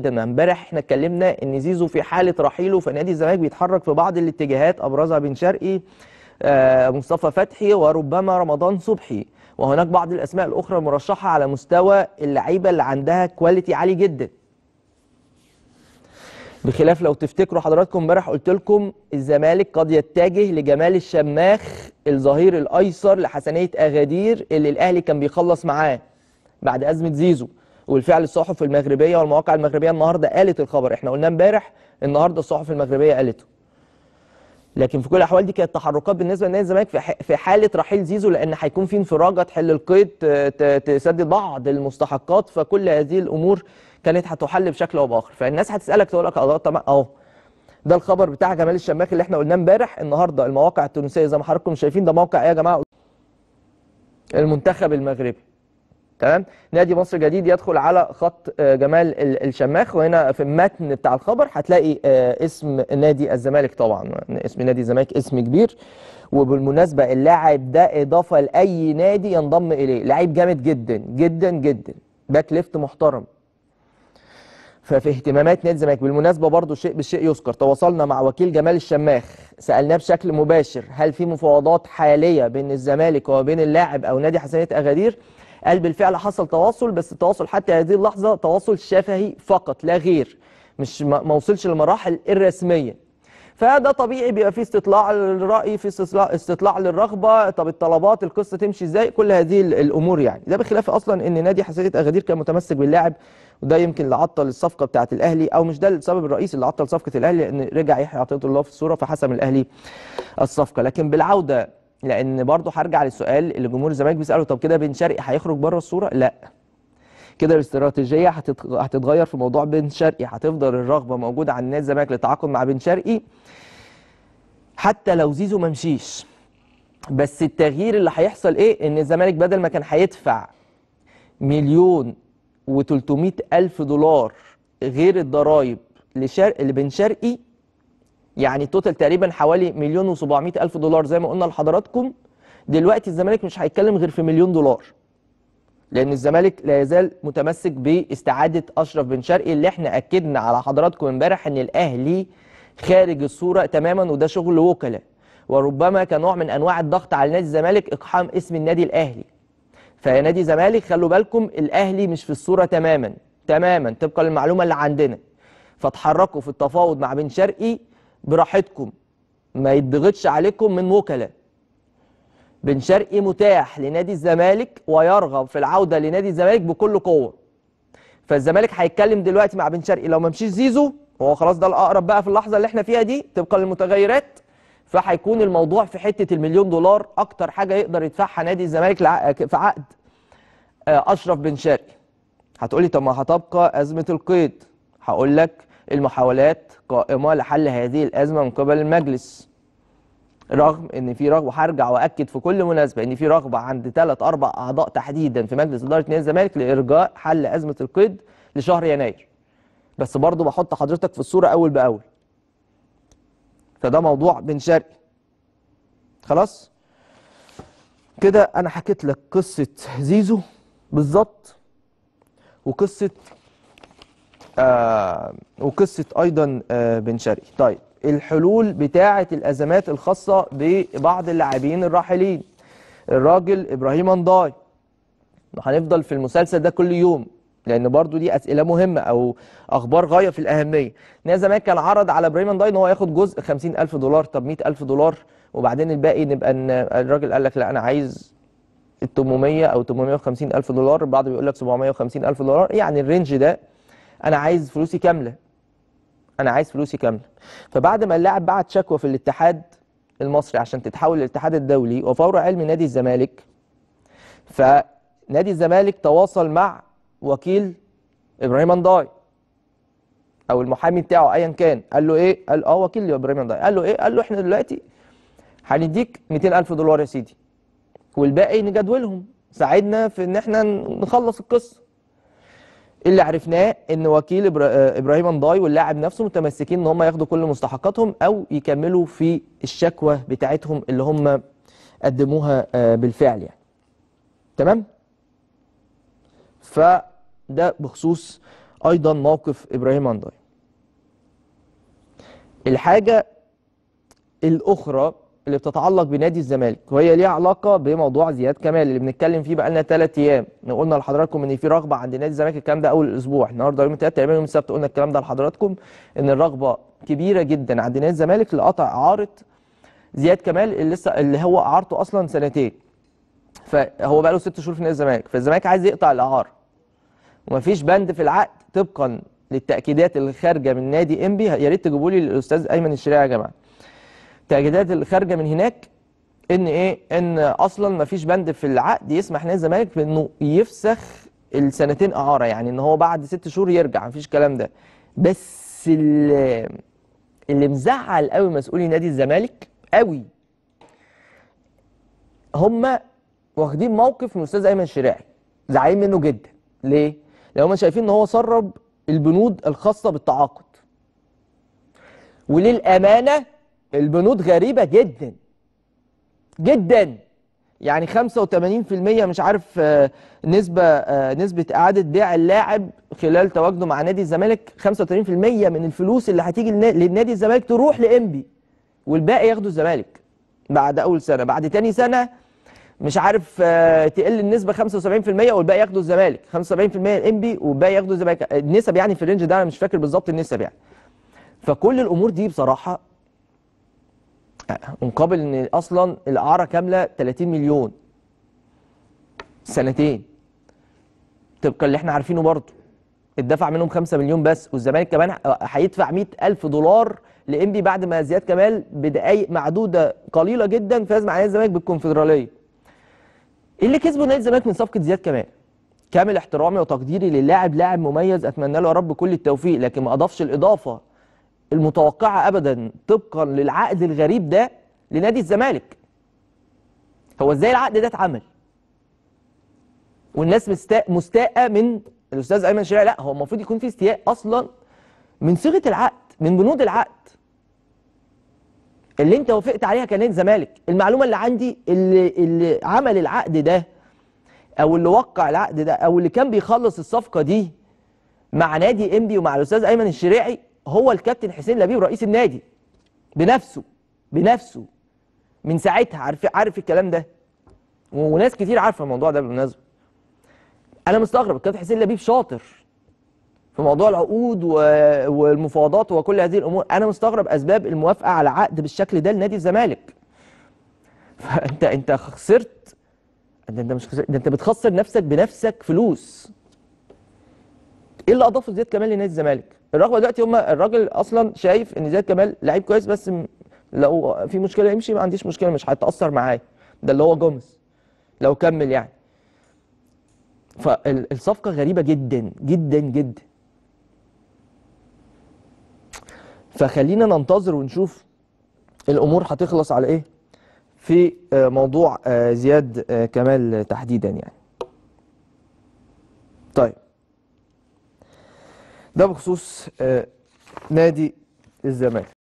جدا امبارح احنا اتكلمنا ان زيزو في حاله رحيله فنادي الزمالك بيتحرك في بعض الاتجاهات ابرزها بن شرقي آه، مصطفى فتحي وربما رمضان صبحي وهناك بعض الاسماء الاخرى المرشحه على مستوى اللعيبه اللي عندها كواليتي عالي جدا بخلاف لو تفتكروا حضراتكم امبارح قلت لكم الزمالك قد يتجه لجمال الشماخ الظهير الايسر لحسنيه اغادير اللي الاهلي كان بيخلص معاه بعد ازمه زيزو وبالفعل الصحف المغربيه والمواقع المغربيه النهارده قالت الخبر احنا قلنا امبارح النهارده الصحف المغربيه قالته لكن في كل الاحوال دي كانت تحركات بالنسبه لنادي الزمالك في حاله رحيل زيزو لان هيكون في انفراجه تحل القيد تسدد بعض المستحقات فكل هذه الامور كانت هتحل بشكل او باخر فالناس هتسالك تقول لك آه، اهو ده الخبر بتاع جمال الشماخ اللي احنا قلناه امبارح النهارده المواقع التونسيه زي ما حضراتكم شايفين ده موقع ايه يا جماعه المنتخب المغربي تمام نادي مصر الجديد يدخل على خط آه، جمال الشماخ وهنا في المتن بتاع الخبر هتلاقي آه، اسم نادي الزمالك طبعا اسم نادي الزمالك اسم كبير وبالمناسبه اللاعب ده اضافه لاي نادي ينضم اليه لعيب جامد جدا جدا جدا باك ليفت محترم ففي اهتمامات نادي الزمالك بالمناسبه برضو شيء بالشيء يذكر تواصلنا مع وكيل جمال الشماخ سالناه بشكل مباشر هل في مفاوضات حاليه بين الزمالك وبين اللاعب او نادي حسنيه اغادير قال بالفعل حصل تواصل بس التواصل حتى هذه اللحظة تواصل شفهي فقط لا غير مش ما وصلش للمراحل الرسمية فده طبيعي بيبقى في استطلاع للرأي في استطلاع للرغبة طب الطلبات القصة تمشي ازاي كل هذه الأمور يعني ده بخلاف أصلا أن نادي حساسية أغادير كان متمسك باللاعب وده يمكن اللي عطل الصفقة بتاعة الأهلي أو مش ده السبب الرئيسي اللي عطل صفقة الأهلي لأن رجع يحيى عطية الله في الصورة فحسم الأهلي الصفقة لكن بالعودة لان برضه هرجع للسؤال اللي جمهور الزمالك بيساله طب كده بن شرقي هيخرج بره الصوره لا كده الاستراتيجيه هتتغير في موضوع بن شرقي هتفضل الرغبه موجوده عند نادي الزمالك للتعاقد مع بن شرقي حتى لو زيزو ما مشيش بس التغيير اللي هيحصل ايه ان الزمالك بدل ما كان هيدفع مليون و300 الف دولار غير الضرايب لشرق لبن شرقي يعني التوتال تقريبا حوالي مليون و700 الف دولار زي ما قلنا لحضراتكم دلوقتي الزمالك مش هيتكلم غير في مليون دولار لان الزمالك لا يزال متمسك باستعاده اشرف بن شرقي اللي احنا اكدنا على حضراتكم امبارح ان الاهلي خارج الصوره تماما وده شغل وكلاء وربما كنوع من انواع الضغط على نادي الزمالك اقحام اسم النادي الاهلي فيا نادي زمالك خلوا بالكم الاهلي مش في الصوره تماما تماما طبقا للمعلومه اللي عندنا فتحركوا في التفاوض مع بن شرقي براحتكم ما يتضغطش عليكم من وكلاء بن شرقي متاح لنادي الزمالك ويرغب في العوده لنادي الزمالك بكل قوه فالزمالك هيتكلم دلوقتي مع بن شرقي لو ما مشيش زيزو هو خلاص ده الاقرب بقى في اللحظه اللي احنا فيها دي طبقا للمتغيرات فهيكون الموضوع في حته المليون دولار اكتر حاجه يقدر يدفعها نادي الزمالك في عقد آه، اشرف بن شرقي هتقولي طب ما هتبقى ازمه القيد هقول لك المحاولات قائمة لحل هذه الأزمة من قبل المجلس رغم ان في رغبه هرجع واكد في كل مناسبه ان في رغبه عند ثلاث اربع اعضاء تحديدا في مجلس اداره نادي الزمالك لارجاء حل ازمه القيد لشهر يناير بس برضه بحط حضرتك في الصوره اول باول فده موضوع بن شرقي خلاص كده انا حكيت لك قصه زيزو بالظبط وقصه آه وقصه ايضا آه بن شرقي طيب الحلول بتاعه الازمات الخاصه ببعض اللاعبين الراحلين الراجل ابراهيم انضاي هنفضل في المسلسل ده كل يوم لان برضو دي اسئله مهمه او اخبار غايه في الاهميه نادي الزمالك كان عرض على ابراهيم انضاي ان هو ياخد جزء 50000 دولار طب 100000 دولار وبعدين الباقي نبقى ان الراجل قال لك لا انا عايز ال 800 او 850 الف دولار البعض بيقول لك 750 الف دولار يعني الرينج ده انا عايز فلوسي كامله انا عايز فلوسي كامله فبعد ما اللاعب بعت شكوى في الاتحاد المصري عشان تتحول للاتحاد الدولي وفور علم نادي الزمالك فنادي الزمالك تواصل مع وكيل ابراهيم انضاي او المحامي بتاعه ايا كان قال له ايه قال اه وكيل ابراهيم انضاي قال له ايه قال له احنا دلوقتي هنديك 200000 دولار يا سيدي والباقي نجدولهم ساعدنا في ان احنا نخلص القصه اللي عرفناه ان وكيل آه، ابراهيم انضاي واللاعب نفسه متمسكين ان هم ياخدوا كل مستحقاتهم او يكملوا في الشكوى بتاعتهم اللي هم قدموها آه، بالفعل يعني تمام فده بخصوص ايضا موقف ابراهيم انضاي الحاجه الاخرى اللي بتتعلق بنادي الزمالك وهي ليها علاقه بموضوع زياد كمال اللي بنتكلم فيه بقالنا ثلاث ايام قلنا لحضراتكم ان في رغبه عند نادي الزمالك الكلام ده اول اسبوع النهارده يوم الثلاث تقريبا يوم السبت قلنا الكلام ده لحضراتكم ان الرغبه كبيره جدا عند نادي الزمالك لقطع اعاره زياد كمال اللي لسه اللي هو اعارته اصلا سنتين فهو بقى له ست شهور في نادي الزمالك فالزمالك عايز يقطع الاعاره ومفيش بند في العقد طبقا للتاكيدات اللي خارجه من نادي انبي يا ريت تجيبوا لي الاستاذ ايمن الشريعي يا جماعه التأكيدات اللي خارجه من هناك ان ايه ان اصلا ما فيش بند في العقد يسمح نادي الزمالك بانه يفسخ السنتين اعاره يعني ان هو بعد ست شهور يرجع ما فيش الكلام ده بس اللي, اللي مزعل قوي مسؤولي نادي الزمالك قوي هم واخدين موقف من الاستاذ ايمن شراعي زعلانين منه جدا ليه؟ لان هما شايفين ان هو سرب البنود الخاصه بالتعاقد وللامانه البنود غريبة جدا جدا يعني 85% مش عارف آه، نسبة آه، نسبة إعادة بيع اللاعب خلال تواجده مع نادي الزمالك 85% من الفلوس اللي هتيجي لنادي الزمالك تروح لإنبي والباقي ياخده الزمالك بعد أول سنة بعد تاني سنة مش عارف آه، تقل النسبة 75% والباقي ياخده الزمالك 75% الإنبي والباقي ياخده الزمالك النسب يعني في الرينج ده أنا مش فاكر بالظبط النسب يعني فكل الأمور دي بصراحة مقابل ان اصلا الاعاره كامله 30 مليون سنتين طبقا اللي احنا عارفينه برضه اتدفع منهم 5 مليون بس والزمالك كمان هيدفع 100000 دولار لانبي بعد ما زياد كمال بدقائق معدوده قليله جدا فاز مع نادي الزمالك بالكونفدراليه. ايه اللي كسبه نادي الزمالك من صفقه زياد كمال؟ كامل احترامي وتقديري للاعب لاعب مميز اتمنى له يا رب كل التوفيق لكن ما اضافش الاضافه المتوقعة أبدا طبقا للعقد الغريب ده لنادي الزمالك هو ازاي العقد ده اتعمل والناس مستاءة من الأستاذ أيمن شريع لا هو المفروض يكون في استياء أصلا من صيغة العقد من بنود العقد اللي انت وافقت عليها كنادي الزمالك المعلومه اللي عندي اللي اللي عمل العقد ده او اللي وقع العقد ده او اللي كان بيخلص الصفقه دي مع نادي انبي ومع الاستاذ ايمن الشريعي هو الكابتن حسين لبيب رئيس النادي بنفسه بنفسه من ساعتها عارف عارف الكلام ده وناس كتير عارفه الموضوع ده بالمناسبه انا مستغرب الكابتن حسين لبيب شاطر في موضوع العقود والمفاوضات وكل هذه الامور انا مستغرب اسباب الموافقه على عقد بالشكل ده لنادي الزمالك فانت انت خسرت انت مش خسرت ده انت بتخسر نفسك بنفسك فلوس ايه اللي اضافه زياد كمال لنادي الزمالك الرغبه دلوقتي هم الراجل اصلا شايف ان زياد كمال لعيب كويس بس لو في مشكله يمشي ما عنديش مشكله مش هيتاثر معايا ده اللي هو جومز لو كمل يعني فالصفقه غريبه جدا جدا جدا فخلينا ننتظر ونشوف الامور هتخلص على ايه في آه، موضوع آه، زياد آه، كمال تحديدا يعني طيب ده بخصوص آه، نادي الزمالك